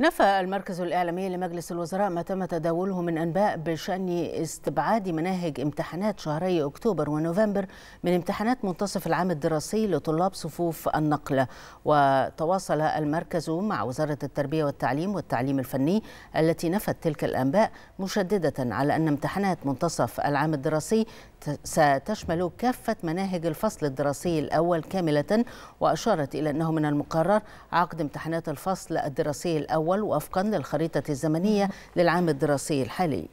نفى المركز الإعلامي لمجلس الوزراء ما تم تداوله من أنباء بشأن استبعاد مناهج امتحانات شهري أكتوبر ونوفمبر من امتحانات منتصف العام الدراسي لطلاب صفوف النقل وتواصل المركز مع وزارة التربية والتعليم والتعليم الفني التي نفت تلك الأنباء مشددة على أن امتحانات منتصف العام الدراسي ستشمل كافة مناهج الفصل الدراسي الأول كاملة وأشارت إلى أنه من المقرر عقد امتحانات الفصل الدراسي الأول الأول وفقا للخريطة الزمنية للعام الدراسي الحالي